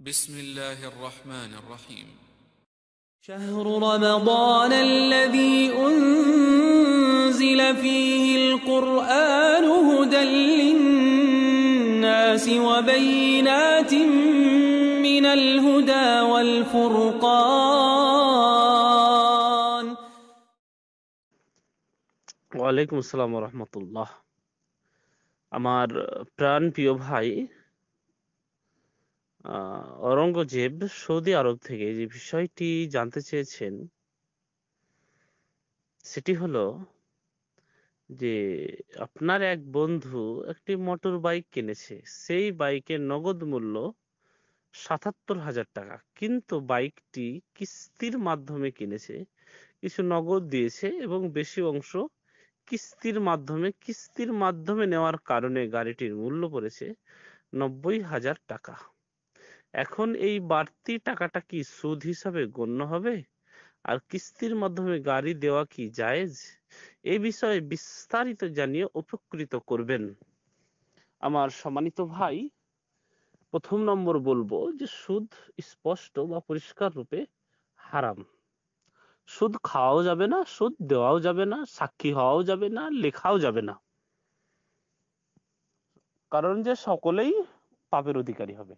بسم الله الرحمن الرحيم شهر رمضان الذي أنزل فيه القرآن هدى للناس وبينات من الهدى والفرقان وعليكم السلام ورحمة الله আমার প্রাণ প্রিয় ভাই অরঙ্গজেব সৌদি আরব থেকে যে বিষয়টি জানতে চেয়েছেন সেটি হলো যে আপনার এক বন্ধু একটি মোটর বাইক কিনেছে সেই বাইকের নগদ মূল্য সাতাত্তর হাজার টাকা কিন্তু বাইকটি কিস্তির মাধ্যমে কিনেছে কিছু নগদ দিয়েছে এবং বেশি অংশ কিস্তির মাধ্যমে কিস্তির মাধ্যমে নেওয়ার কারণে গাড়িটির মূল্য পড়েছে নব্বই হাজার টাকা এখন এই বাড়তি টাকাটা কি সুদ হিসাবে গণ্য হবে আর কিস্তির মাধ্যমে গাড়ি দেওয়া কি জায়েজ এ বিষয়ে বিস্তারিত জানিয়ে উপকৃত করবেন আমার সম্মানিত ভাই প্রথম নম্বর বলবো যে সুদ স্পষ্ট বা পরিষ্কার রূপে হারাম সুদ খাওয়াও যাবে না সুদ দেওয়াও যাবে না সাক্ষী হওয়াও যাবে না লেখাও যাবে না কারণ যে সকলেই পাপের অধিকারী হবে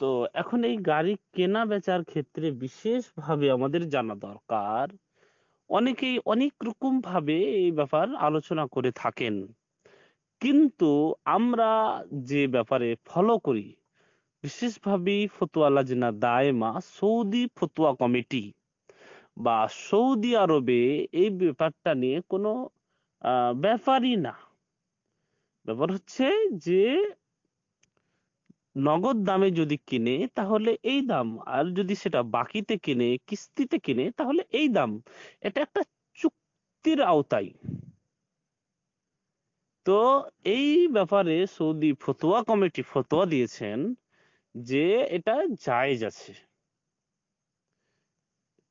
তো এখন এই গাড়ি কেনা বেচার ক্ষেত্রে বিশেষভাবে আমাদের জানা দরকার অনেকেই অনেক রকম ভাবে এই ব্যাপার আলোচনা করে থাকেন কিন্তু আমরা যে ব্যাপারে ফলো করি বিশেষভাবে ফতুয়া জিনা দায়মা সৌদি ফতুয়া কমিটি বা সৌদি আরবে এই ব্যাপারটা নিয়ে কোনো ব্যাপারই না ব্যাপার হচ্ছে যে নগদ দামে যদি কিনে তাহলে এই দাম আর যদি সেটা বাকিতে কিনে কিস্তিতে কিনে তাহলে এই দাম এটা একটা চুক্তির আওতায় তো এই ব্যাপারে সৌদি ফতোয়া কমিটি ফতোয়া দিয়েছেন যে এটা জায়েজ আছে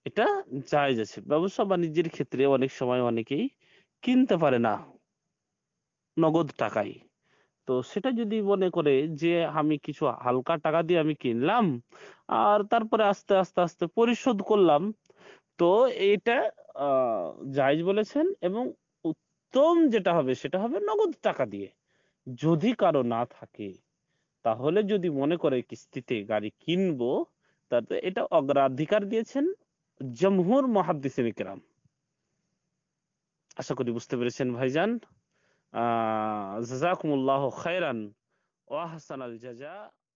এটা জায়েজ আছে ব্যবসা বাণিজ্যের ক্ষেত্রে অনেক সময় অনেকেই কিনতে পারে না নগদ টাকায় তো সেটা যদি মনে করে যে আমি কিছু হালকা টাকা দিয়ে আমি কিনলাম আর তারপরে আস্তে আস্তে আস্তে পরিশোধ করলাম তো এটা জায়জ বলেছেন এবং উত্তম যেটা হবে সেটা হবে নগদ টাকা দিয়ে যদি কারো না থাকে তাহলে যদি মনে করে কিস্তিতে গাড়ি কিনবো তাতে এটা অগ্রাধিকার দিয়েছেন জমহুর মহাদ্দিসিন আশা করি বুঝতে পেরেছেন ভাইজান آه، جزاكم الله خيرا وأحسن الجزاء